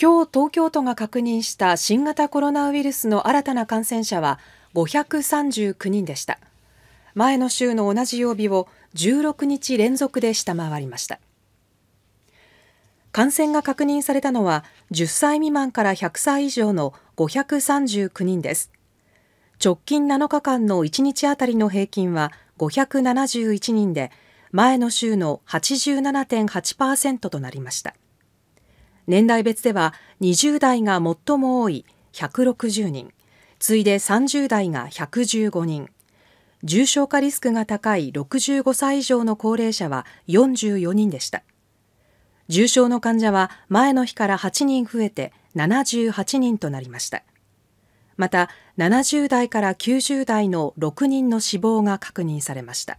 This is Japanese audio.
今日東京都が確認した新型コロナウイルスの新たな感染者は539人でした前の週の同じ曜日を16日連続で下回りました感染が確認されたのは10歳未満から100歳以上の539人です直近7日間の1日あたりの平均は571人で前の週の87.8%となりました年代別では20代が最も多い160人次いで30代が115人重症化リスクが高い65歳以上の高齢者は44人でした重症の患者は前の日から8人増えて78人となりましたまた70代から90代の6人の死亡が確認されました